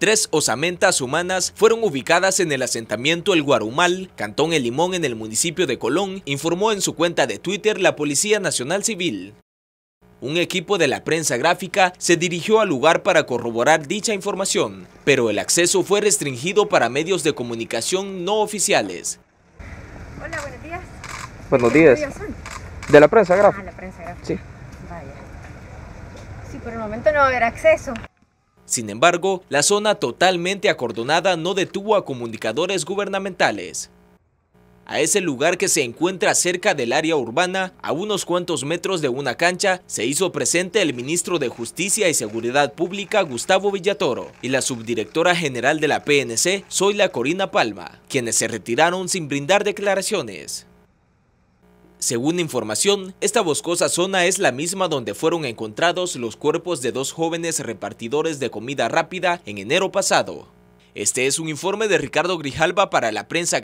tres osamentas humanas fueron ubicadas en el asentamiento El Guarumal, Cantón El Limón en el municipio de Colón, informó en su cuenta de Twitter la Policía Nacional Civil. Un equipo de la prensa gráfica se dirigió al lugar para corroborar dicha información, pero el acceso fue restringido para medios de comunicación no oficiales. Hola, buenos días. Buenos días. ¿De la prensa gráfica? Ah, la prensa gráfica. Sí. Vaya. Sí, por el momento no haber acceso. Sin embargo, la zona totalmente acordonada no detuvo a comunicadores gubernamentales. A ese lugar que se encuentra cerca del área urbana, a unos cuantos metros de una cancha, se hizo presente el ministro de Justicia y Seguridad Pública, Gustavo Villatoro, y la subdirectora general de la PNC, Soila Corina Palma, quienes se retiraron sin brindar declaraciones. Según información, esta boscosa zona es la misma donde fueron encontrados los cuerpos de dos jóvenes repartidores de comida rápida en enero pasado. Este es un informe de Ricardo Grijalba para la Prensa